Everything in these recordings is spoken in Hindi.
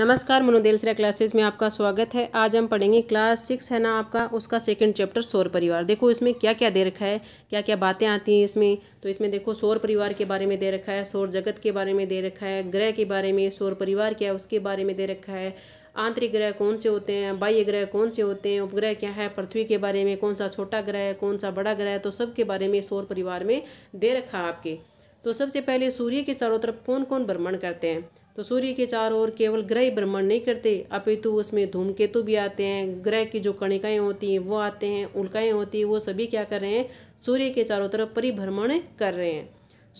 नमस्कार मनोदेलसरा क्लासेस में आपका स्वागत है आज हम पढ़ेंगे क्लास सिक्स है ना आपका उसका सेकंड चैप्टर सौर परिवार देखो इसमें क्या क्या दे रखा है क्या क्या बातें आती हैं इसमें तो इसमें देखो सौर परिवार के बारे में दे रखा है सौर जगत के बारे में दे रखा है ग्रह के बारे में सौर परिवार क्या है उसके बारे में दे रखा है आंतरिक ग्रह कौन से होते हैं बाह्य ग्रह कौन से होते हैं उपग्रह क्या है पृथ्वी के बारे में कौन सा छोटा ग्रह है कौन सा बड़ा ग्रह है तो सब के बारे में सौर परिवार में दे रखा है आपके तो सबसे पहले सूर्य के चारों तरफ कौन कौन भ्रमण करते हैं तो सूर्य के चारों ओर केवल ग्रह भ्रमण नहीं करते अपितु उसमें धूमकेतु भी आते हैं ग्रह की जो कणिकाएँ होती हैं वो आते हैं उल्काएँ होती हैं वो सभी क्या कर रहे हैं सूर्य के चारों तरफ परिभ्रमण कर रहे हैं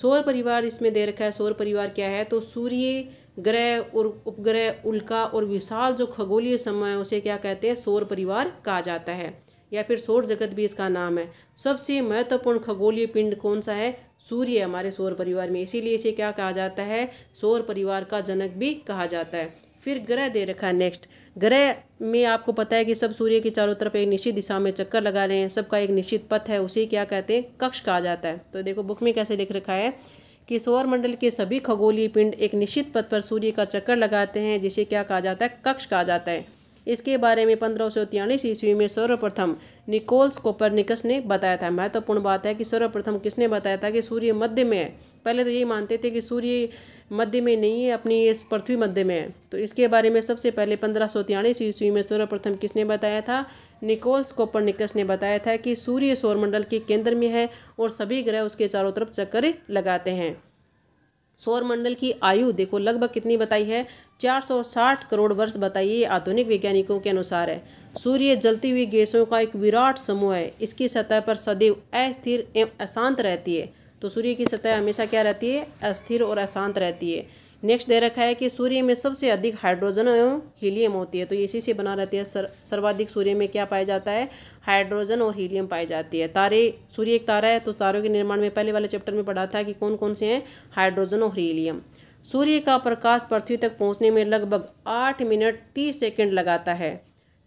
सौर परिवार इसमें दे रखा है सौर परिवार क्या है तो सूर्य ग्रह और उपग्रह उल्का और विशाल जो खगोलीय समय है उसे क्या कहते हैं सौर परिवार कहा जाता है या फिर सौर जगत भी इसका नाम है सबसे महत्वपूर्ण खगोलीय पिंड कौन सा है सूर्य हमारे सौर परिवार में इसीलिए इसे क्या कहा जाता है सौर परिवार का जनक भी कहा जाता है फिर ग्रह दे रखा है नेक्स्ट ग्रह में आपको पता है कि सब सूर्य के चारों तरफ एक निश्चित दिशा में चक्कर लगा रहे हैं सबका एक निश्चित पथ है उसे क्या कहते हैं कक्ष कहा जाता है तो देखो बुक में कैसे लिख रखा है कि सौर मंडल के सभी खगोलीय पिंड एक निश्चित पथ पर सूर्य का चक्कर लगाते हैं जिसे क्या कहा जाता है कक्ष कहा जाता है इसके बारे में पंद्रह सौ ईस्वी में सर्वप्रथम निकोल्स कोपरनिकस ने बताया था महत्वपूर्ण तो बात है कि सर्वप्रथम किसने बताया था कि सूर्य मध्य में है पहले तो यही मानते थे कि सूर्य मध्य में नहीं है अपनी इस पृथ्वी मध्य में है तो इसके बारे में सबसे पहले पंद्रह सौ तिरालीस ईस्वी में सर्वप्रथम किसने बताया था निकोल्स कोपरनिकस ने बताया था कि सूर्य सौरमंडल के केंद्र में है और सभी ग्रह उसके चारों तरफ चक्कर लगाते हैं सौरमंडल की आयु देखो लगभग कितनी बताई है 460 करोड़ वर्ष बताई ये आधुनिक वैज्ञानिकों के अनुसार है सूर्य जलती हुई गैसों का एक विराट समूह है इसकी सतह पर सदैव अस्थिर एवं अशांत रहती है तो सूर्य की सतह हमेशा क्या रहती है अस्थिर और अशांत रहती है नेक्स्ट दे रखा है कि सूर्य में सबसे अधिक हाइड्रोजन एवं हीलियम होती है तो इसी से बना रहती है सर सर्वाधिक सूर्य में क्या पाया जाता है हाइड्रोजन और हीलियम पाई जाती है तारे सूर्य एक तारा है तो तारों के निर्माण में पहले वाले चैप्टर में पढ़ा था कि कौन कौन से हैं हाइड्रोजन और हीलियम सूर्य का प्रकाश पृथ्वी तक पहुँचने में लगभग आठ मिनट तीस सेकेंड लगाता है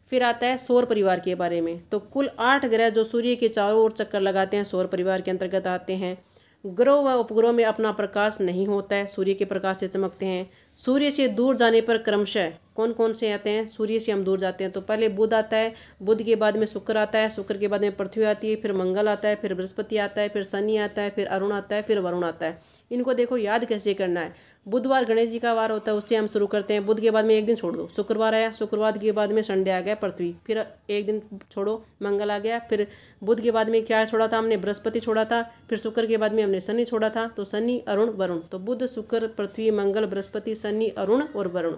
फिर आता है सौर परिवार के बारे में तो कुल आठ ग्रह जो सूर्य के चारों ओर चक्कर लगाते हैं सौर परिवार के अंतर्गत आते हैं ग्रह व उपग्रह में अपना प्रकाश नहीं होता है सूर्य के प्रकाश से चमकते हैं सूर्य से दूर जाने पर क्रमशः कौन कौन से आते हैं सूर्य से हम दूर जाते हैं तो पहले बुध आता है बुध के बाद में शुक्र आता है शुक्र के बाद में पृथ्वी आती है फिर मंगल आता है फिर बृहस्पति आता है फिर शनि आता है फिर अरुण आता है फिर वरुण आता है इनको देखो याद कैसे करना है बुधवार गणेश जी का वार होता है उससे हम शुरू करते हैं बुध के बाद में एक दिन छोड़ दो शुक्रवार आया शुक्रवार के बाद में संडे आ गया पृथ्वी फिर एक दिन छोड़ो मंगल आ गया फिर बुध के बाद में क्या छोड़ा था हमने बृहस्पति छोड़ा था फिर शुक्र के बाद में हमने शनि छोड़ा था तो शनि अरुण वरुण तो बुध शुक्र पृथ्वी मंगल बृहस्पति शनि अरुण और वरुण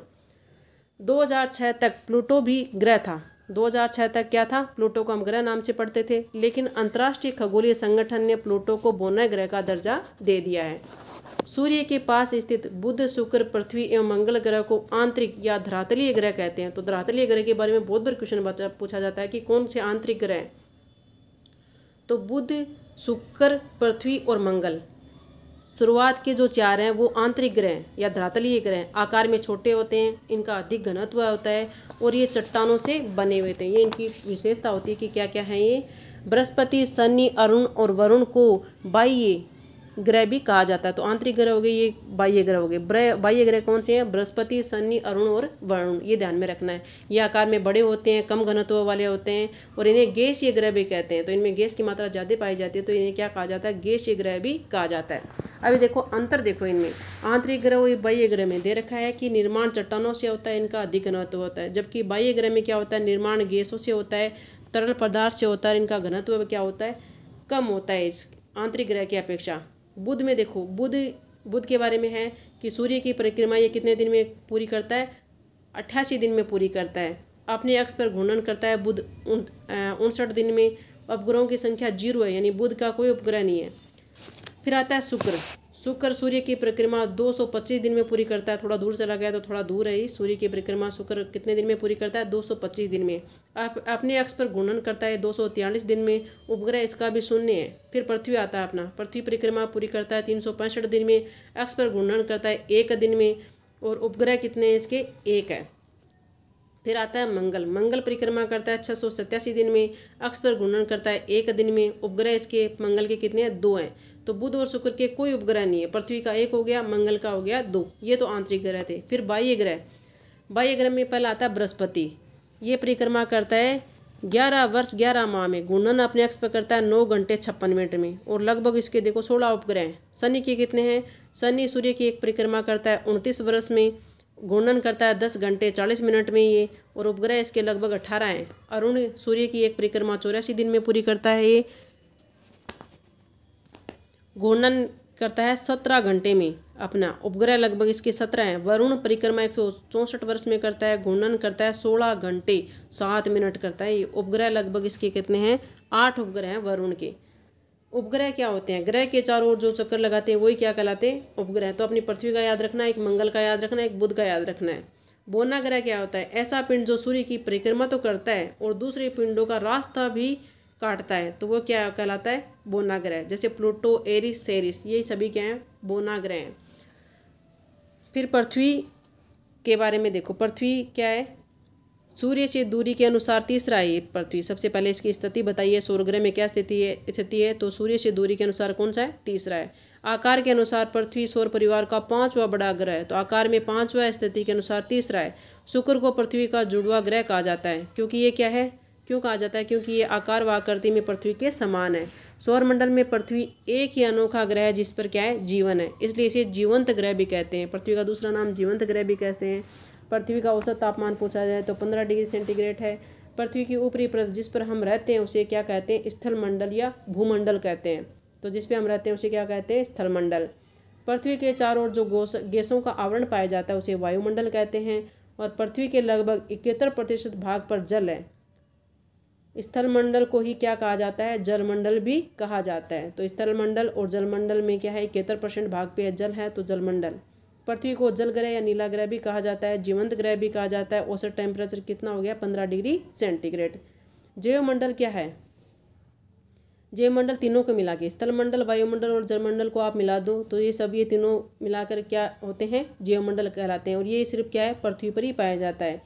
2006 तक प्लूटो भी ग्रह था 2006 तक क्या था प्लूटो को हम ग्रह नाम से पढ़ते थे लेकिन अंतर्राष्ट्रीय खगोलीय संगठन ने प्लूटो को बोना ग्रह का दर्जा दे दिया है सूर्य के पास स्थित बुध शुक्र पृथ्वी एवं मंगल ग्रह को आंतरिक या धरातलीय ग्रह कहते हैं तो धरातलीय ग्रह के बारे में बहुत बार क्वेश्चन पूछा जाता है कि कौन से आंतरिक ग्रह हैं तो बुध शुक्र पृथ्वी और मंगल शुरुआत के जो चार हैं वो आंतरिक ग्रह या धरातलीय ग्रह आकार में छोटे होते हैं इनका अधिक घनत्व होता है और ये चट्टानों से बने हुए थे ये इनकी विशेषता होती है कि क्या क्या है ये बृहस्पति शनि अरुण और वरुण को बाह्य ग्रह भी कहा जाता है तो आंतरिक ग्रह हो गए ये बाह्य ग्रह हो गए बाह्य ग्रह कौन से हैं बृहस्पति शनि अरुण और वरुण ये ध्यान में रखना है ये आकार में बड़े होते हैं कम घनत्व वाले होते हैं और इन्हें गैस ये ग्रह भी कहते हैं तो इनमें गैस की मात्रा ज़्यादा पाई जाती है तो इन्हें क्या कहा जाता है गैस ये ग्रह भी कहा जाता है अभी देखो अंतर देखो इनमें आंतरिक ग्रह और बाह्य ग्रह में दे रखा है कि निर्माण चट्टानों से होता है इनका अधिक घनत्व होता है जबकि बाह्य ग्रह में क्या होता है निर्माण गैसों से होता है तरल पदार्थ से होता है इनका घनत्व क्या होता है कम होता है इस आंतरिक ग्रह की अपेक्षा बुध में देखो बुध बुध के बारे में है कि सूर्य की परिक्रमा ये कितने दिन में पूरी करता है अट्ठासी दिन में पूरी करता है अपने अक्ष पर घूर्णन करता है बुध उनसठ दिन में उपग्रहों की संख्या जीरो है यानी बुध का कोई उपग्रह नहीं है फिर आता है शुक्र शुक्र सूर्य की परिक्रमा 225 दिन में पूरी करता है थोड़ा दूर चला गया तो थोड़ा दूर है ही सूर्य की परिक्रमा शुक्र कितने दिन में पूरी करता है 225 दिन में आप अपने अक्ष पर घूर्णन करता है दो दिन में उपग्रह इसका भी शून्य है फिर पृथ्वी आता है अपना पृथ्वी परिक्रमा पूरी करता है तीन दिन में अक्ष पर घूर्णन करता है एक दिन में और उपग्रह कितने हैं इसके एक है फिर आता है मंगल मंगल परिक्रमा करता है छः सौ दिन में अक्ष पर घूर्णन करता है एक दिन में उपग्रह इसके मंगल के कितने हैं दो हैं तो बुध और शुक्र के कोई उपग्रह नहीं है पृथ्वी का एक हो गया मंगल का हो गया दो ये तो आंतरिक ग्रह थे फिर बाह्य ग्रह बाह्य ग्रह में पहला आता है बृहस्पति ये परिक्रमा करता है ग्यारह वर्ष ग्यारह माह में गुणन अपने अक्ष पर करता है नौ घंटे छप्पन मिनट में और लगभग इसके देखो सोलह उपग्रह हैं शनि के कितने हैं शनि सूर्य की एक परिक्रमा करता है उनतीस वर्ष में घूर्णन करता है दस घंटे चालीस मिनट में ये और उपग्रह इसके लगभग अट्ठारह हैं अरुण सूर्य की एक परिक्रमा चौरासी दिन में पूरी करता है ये घूर्णन करता है सत्रह घंटे में अपना उपग्रह लगभग इसके सत्रह हैं वरुण परिक्रमा एक सौ चौंसठ वर्ष में करता है घूर्णन करता है सोलह घंटे सात मिनट करता है ये उपग्रह लगभग इसके कितने हैं आठ उपग्रह हैं वरुण के उपग्रह क्या होते हैं ग्रह के चारों ओर जो चक्कर लगाते हैं वही क्या कहलाते हैं उपग्रह तो अपनी पृथ्वी का याद रखना है एक मंगल का याद रखना है एक बुध का याद रखना है बोना ग्रह क्या होता है ऐसा पिंड जो सूर्य की परिक्रमा तो करता है और दूसरे पिंडों का रास्ता भी काटता है तो वो क्या कहलाता है बोनाग्रह जैसे प्लूटो एरिस सेरिस ये सभी क्या हैं बोनाग्रह हैं फिर पृथ्वी के बारे में देखो पृथ्वी क्या है सूर्य से दूरी के अनुसार तीसरा है पृथ्वी सबसे पहले इसकी स्थिति बताइए सूर्य ग्रह में क्या स्थिति है स्थिति है तो सूर्य से दूरी के अनुसार कौन सा है तीसरा है आकार के अनुसार पृथ्वी सौर परिवार का पांचवा बड़ा ग्रह है तो आकार में पांचवा स्थिति के अनुसार तीसरा है शुक्र को पृथ्वी का जुड़वा ग्रह कहा जाता है क्योंकि ये क्या है क्यों कहा जाता है क्योंकि ये आकार व आकृति में पृथ्वी के समान है सौरमंडल में पृथ्वी एक ही अनोखा ग्रह है जिस पर क्या है जीवन है इसलिए इसे जीवंत ग्रह भी कहते हैं पृथ्वी का दूसरा नाम जीवंत ग्रह भी कहते हैं पृथ्वी का औसत तापमान पूछा जाए तो पंद्रह डिग्री सेंटीग्रेड है पृथ्वी की ऊपरी परत जिस पर हम रहते हैं उसे क्या कहते हैं स्थलमंडल या भूमंडल कहते हैं तो जिस पर हम रहते हैं उसे क्या कहते हैं स्थलमंडल पृथ्वी के चारों ओर जो गैसों का आवरण पाया जाता है उसे वायुमंडल कहते हैं और पृथ्वी के लगभग इकहत्तर प्रतिशत भाग पर जल है स्थलमंडल को ही क्या कहा जाता है जलमंडल भी कहा जाता है तो स्थलमंडल और जलमंडल में क्या है इकहत्तर परसेंट भाग पे जल है तो जलमंडल पृथ्वी को जल ग्रह या नीला ग्रह भी कहा जाता है जीवंत ग्रह भी कहा जाता है औसत टेम्परेचर कितना हो गया पंद्रह डिग्री सेंटीग्रेड जैवमंडल क्या है जैवमंडल तीनों को मिला के स्थलमंडल वायुमंडल और जलमंडल को आप मिला दो तो ये सब ये तीनों मिलाकर क्या होते हैं जैवमंडल कहलाते हैं और ये सिर्फ क्या है पृथ्वी पर ही पाया जाता है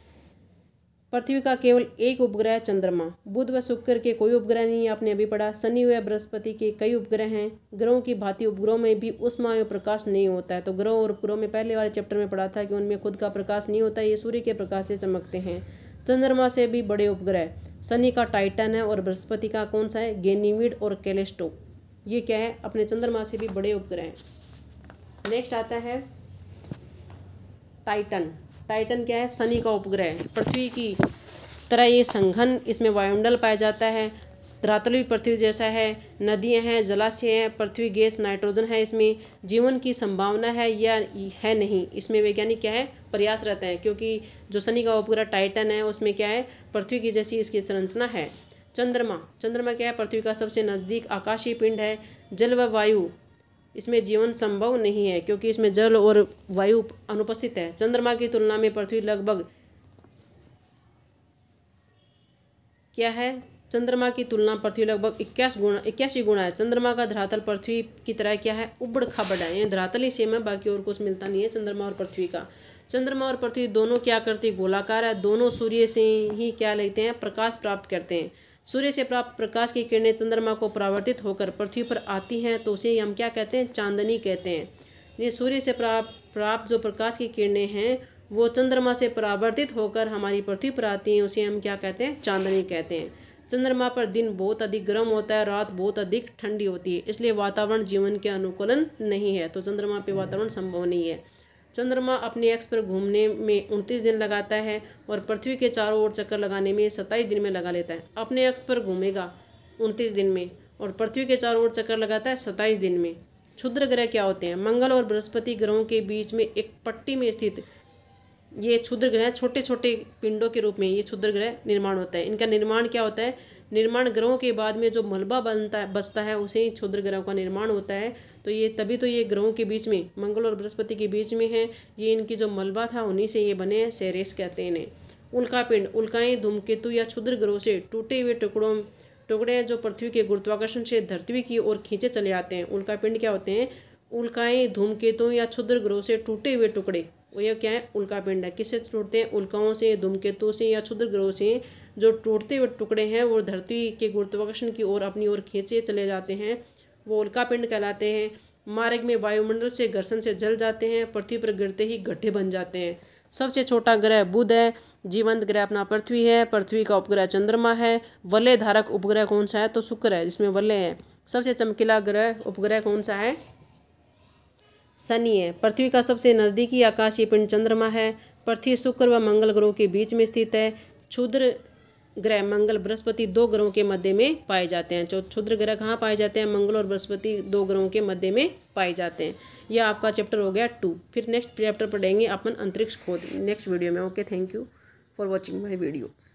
पृथ्वी का केवल एक उपग्रह चंद्रमा बुध व शुक्र के कोई उपग्रह नहीं है आपने अभी पढ़ा शनि व बृहस्पति के कई उपग्रह हैं ग्रहों की भांति उपग्रहों में भी उष्मा एवं प्रकाश नहीं होता है तो ग्रहों और उपग्रहों में पहले वाले चैप्टर में पढ़ा था कि उनमें खुद का प्रकाश नहीं होता ये सूर्य के प्रकाश से चमकते हैं चंद्रमा से भी बड़े उपग्रह शनि का टाइटन है और बृहस्पति का कौन सा है गेनीविड और कैलेस्टो ये क्या है अपने चंद्रमा से भी बड़े उपग्रह हैं नेक्स्ट आता है टाइटन टाइटन क्या है शनि का उपग्रह पृथ्वी की तरह ये संघन इसमें वायुमंडल पाया जाता है भी पृथ्वी जैसा है नदियां हैं जलाशय हैं पृथ्वी गैस नाइट्रोजन है इसमें जीवन की संभावना है या है नहीं इसमें वैज्ञानिक क्या है प्रयास रहते हैं क्योंकि जो शनि का उपग्रह टाइटन है उसमें क्या है पृथ्वी की जैसी इसकी संरचना है चंद्रमा चंद्रमा क्या है पृथ्वी का सबसे नज़दीक आकाशीय पिंड है जल व वायु इसमें जीवन संभव नहीं है क्योंकि इसमें जल और वायु अनुपस्थित है चंद्रमा की तुलना में पृथ्वी लगभग क्या है चंद्रमा की तुलना पृथ्वी लगभग इक्यास गुणा इक्यासी गुणा है चंद्रमा का धरातल पृथ्वी की तरह क्या है उबड़ खाबड़ है यानी धरातल ही सेम है बाकी और कुछ मिलता नहीं है चंद्रमा और पृथ्वी का चंद्रमा और पृथ्वी दोनों क्या करती गोलाकार है दोनों सूर्य से ही क्या लेते हैं प्रकाश प्राप्त करते हैं सूर्य से प्राप्त प्रकाश की किरणें चंद्रमा को परावर्तित होकर पृथ्वी पर आती हैं तो उसे हम क्या कहते हैं चांदनी कहते हैं ये सूर्य से प्राप्त प्राप्त जो प्रकाश की किरणें हैं वो चंद्रमा से परावर्तित होकर हमारी पृथ्वी पर आती हैं उसे हम क्या कहते हैं चांदनी कहते हैं चंद्रमा पर दिन बहुत अधिक गर्म होता है रात बहुत अधिक ठंडी होती है इसलिए वातावरण जीवन के अनुकूलन नहीं है तो चंद्रमा पर वातावरण संभव नहीं है चंद्रमा अपने एक्स पर घूमने में उनतीस दिन लगाता है और पृथ्वी के चारों ओर चक्कर लगाने में सत्ताईस दिन में लगा लेता है अपने एक्स पर घूमेगा उनतीस दिन में और पृथ्वी के चारों ओर चक्कर लगाता है सत्ताईस दिन में क्षुद्र ग्रह क्या होते हैं मंगल और बृहस्पति ग्रहों के बीच में एक पट्टी में स्थित ये क्षुद्र ग्रह छोटे छोटे पिंडों के रूप में ये क्षुद्र ग्रह निर्माण होता है इनका निर्माण क्या होता है निर्माण ग्रहों के बाद में जो मलबा बनता बसता है उसे ही क्षुद्र ग्रह का निर्माण होता है तो ये तभी तो ये ग्रहों के बीच में मंगल और बृहस्पति के बीच में है ये इनकी जो मलबा था उन्हीं से ये बने हैं सेरेस कहते हैं इन्हें उल्का पिंड उल्काएं धूमकेतु या क्षुद्र ग्रहों से टूटे हुए टुकड़ों टुकड़े हैं जो पृथ्वी के गुरुत्वाकर्षण से धरती की ओर खींचे चले आते हैं उल्का पिंड क्या होते हैं उल्काएं धूमकेतु या क्षुद्र ग्रहों से टूटे हुए टुकड़े यह क्या है उल्का पिंड है किससे टूटते हैं उल्काओं से धूमकेतुओं से या क्षुद्र ग्रहों से जो टूटते हुए टुकड़े हैं वो धरती के गुरुत्वाकर्षण की ओर अपनी ओर खींचे चले जाते हैं वो उल्कापिंड कहलाते हैं मार्ग में वायुमंडल से घर्षण से जल जाते हैं पृथ्वी पर गिरते ही गड्ढे बन जाते हैं सबसे छोटा ग्रह बुध है जीवंत ग्रह अपना पृथ्वी है पृथ्वी का उपग्रह चंद्रमा है वलय धारक उपग्रह कौन सा है तो शुक्र है जिसमें वलय है सबसे चमकीला ग्रह उपग्रह कौन सा है शनि है पृथ्वी का सबसे नज़दीकी आकाशीय पिंड चंद्रमा है पृथ्वी शुक्र व मंगल ग्रहों के बीच में स्थित है क्षुद्र ग्रह मंगल बृहस्पति दो ग्रहों के मध्य में पाए जाते हैं जो क्षुद्र ग्रह कहाँ पाए जाते हैं मंगल और बृहस्पति दो ग्रहों के मध्य में पाए जाते हैं यह आपका चैप्टर हो गया टू फिर नेक्स्ट चैप्टर पढ़ेंगे अपन अंतरिक्ष खोद नेक्स्ट वीडियो में okay thank you for watching my video